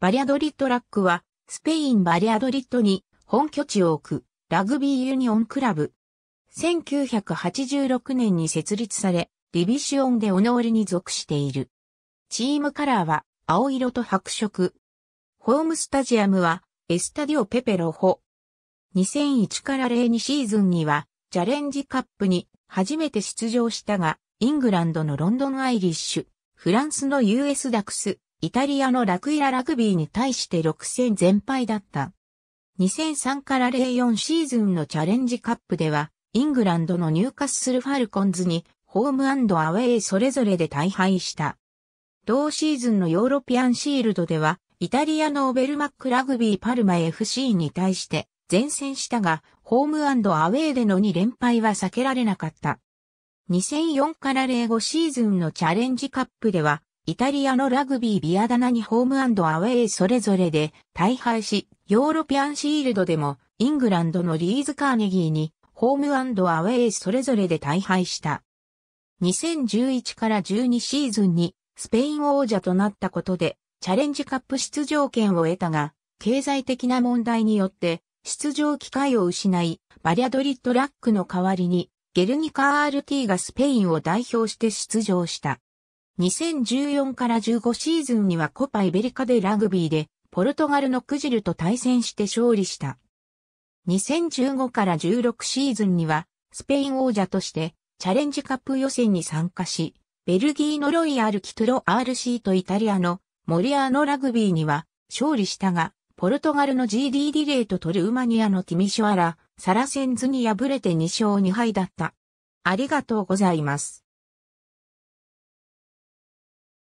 バリアドリッドラックは、スペインバリアドリッドに本拠地を置くラグビーユニオンクラブ。1986年に設立され、ディビシオンでオノールに属している。チームカラーは青色と白色。ホームスタジアムはエスタディオペペロホ。2001から02シーズンにはチャレンジカップに初めて出場したが、イングランドのロンドンアイリッシュ、フランスの US ダクス、イタリアのラクイララグビーに対して6戦全敗だった。2003から04シーズンのチャレンジカップでは、イングランドの入荷するファルコンズに、ホームアウェイそれぞれで大敗した。同シーズンのヨーロピアンシールドでは、イタリアのオベルマックラグビーパルマ FC に対して前線したが、ホームアウェイでの2連敗は避けられなかった。2004から05シーズンのチャレンジカップでは、イタリアのラグビービアダナにホームアウェイそれぞれで大敗し、ヨーロピアンシールドでもイングランドのリーズ・カーネギーにホームアウェイそれぞれで大敗した。2011から12シーズンにスペイン王者となったことでチャレンジカップ出場権を得たが、経済的な問題によって出場機会を失い、バリアドリッドラックの代わりにゲルニカ RT がスペインを代表して出場した。2014から15シーズンにはコパイベリカでラグビーで、ポルトガルのクジルと対戦して勝利した。2015から16シーズンには、スペイン王者として、チャレンジカップ予選に参加し、ベルギーのロイヤル・キトロ RC とイタリアのモリアーノラグビーには勝利したが、ポルトガルの GD リレーとトルーマニアのティミショアラ、サラセンズに敗れて2勝2敗だった。ありがとうございます。